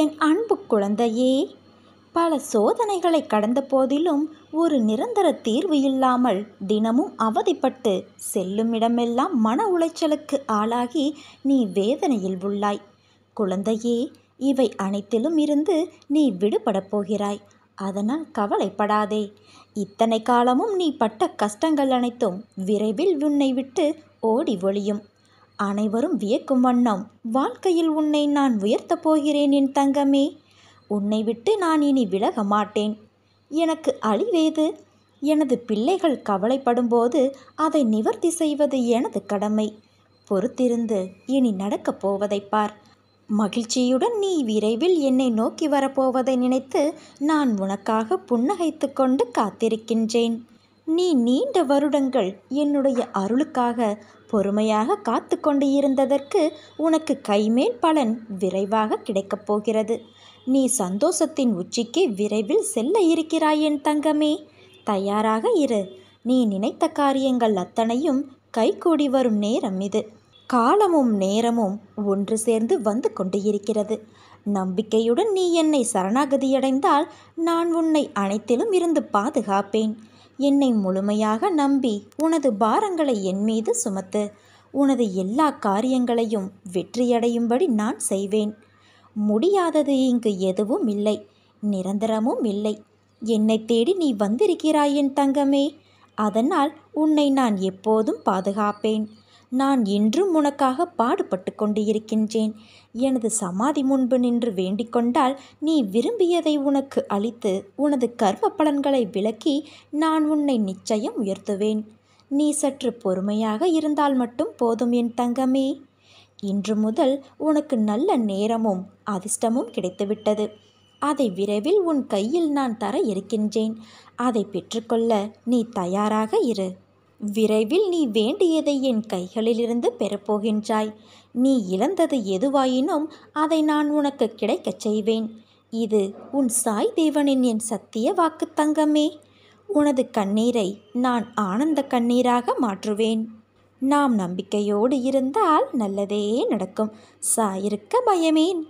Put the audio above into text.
என் அன்பு குழந்தையே பல சோதனைகளை கடந்த போதிலும் ஒரு நிரந்தர தீர்வு இல்லாமல் தினமும் அவதிப்பட்டு செல்லும் இடமெல்லாம் மன உளைச்சலுக்கு ஆளாகி நீ வேதனையில் உள்ளாய் குழந்தையே இவை அனைத்திலும் இருந்து நீ விடுபடப் போகிறாய் அதனால் கவலைப்படாதே இத்தனை காலமும் நீ பட்ட கஷ்டங்கள் அனைத்தும் விரைவில் உன்னை விட்டு ஓடி ஒழியும் அனைவரும் வியக்கும் வண்ணம் வாழ்க்கையில் உன்னை நான் உயர்த்தப் போகிறேன் என் தங்கமே உன்னை விட்டு நான் இனி விலக மாட்டேன் எனக்கு அழிவேது எனது பிள்ளைகள் கவலைப்படும்போது அதை நிவர்த்தி செய்வது எனது கடமை பொறுத்திருந்து இனி நடக்கப் போவதை பார் மகிழ்ச்சியுடன் நீ விரைவில் என்னை நோக்கி வரப்போவதை நினைத்து நான் உனக்காக புன்னகைத்து கொண்டு காத்திருக்கின்றேன் நீ நீண்ட வருடங்கள் என்னுடைய அருளுக்காக பொறுமையாக காத்து கொண்டு இருந்ததற்கு உனக்கு கைமேல் பலன் விரைவாக கிடைக்கப் போகிறது நீ சந்தோஷத்தின் உச்சிக்கு விரைவில் செல்ல இருக்கிறாய் என் தங்கமே தயாராக இரு நீ நினைத்த காரியங்கள் அத்தனையும் கைகூடி வரும் நேரம் இது காலமும் நேரமும் ஒன்று சேர்ந்து வந்து கொண்டு இருக்கிறது நம்பிக்கையுடன் நீ என்னை சரணாகதியடைந்தால் நான் உன்னை அனைத்திலும் இருந்து பாதுகாப்பேன் என்னை முழுமையாக நம்பி உனது பாரங்களை என் மீது சுமத்து உனது எல்லா காரியங்களையும் வெற்றியடையும்படி நான் செய்வேன் முடியாதது இங்கு எதுவும் இல்லை நிரந்தரமும் இல்லை என்னை தேடி நீ வந்திருக்கிறாயின் தங்கமே அதனால் உன்னை நான் எப்போதும் பாதுகாப்பேன் நான் இன்றும் உனக்காக பாடுபட்டு கொண்டு இருக்கின்றேன் எனது சமாதி முன்பு நின்று வேண்டிக்கொண்டால் நீ விரும்பியதை உனக்கு அளித்து உனது கர்ம பலன்களை விளக்கி நான் உன்னை நிச்சயம் உயர்த்துவேன் நீ சற்று பொறுமையாக இருந்தால் மட்டும் போதும் என் தங்கமே இன்று முதல் உனக்கு நல்ல நேரமும் அதிர்ஷ்டமும் கிடைத்துவிட்டது அதை விரைவில் உன் கையில் நான் தர இருக்கின்றேன் அதை பெற்றுக்கொள்ள நீ தயாராக இரு விரைவில் நீ வேண்டியதை என் கைகளிலிருந்து பெறப்போகின்றாய் நீ இழந்தது எதுவாயினும் அதை நான் உனக்கு கிடைக்கச் செய்வேன் இது உன் சாய் தேவனின் என் சத்திய வாக்கு தங்கமே உனது கண்ணீரை நான் ஆனந்த கண்ணீராக மாற்றுவேன் நாம் நம்பிக்கையோடு இருந்தால் நல்லதே நடக்கும் சாயிருக்க பயமேன்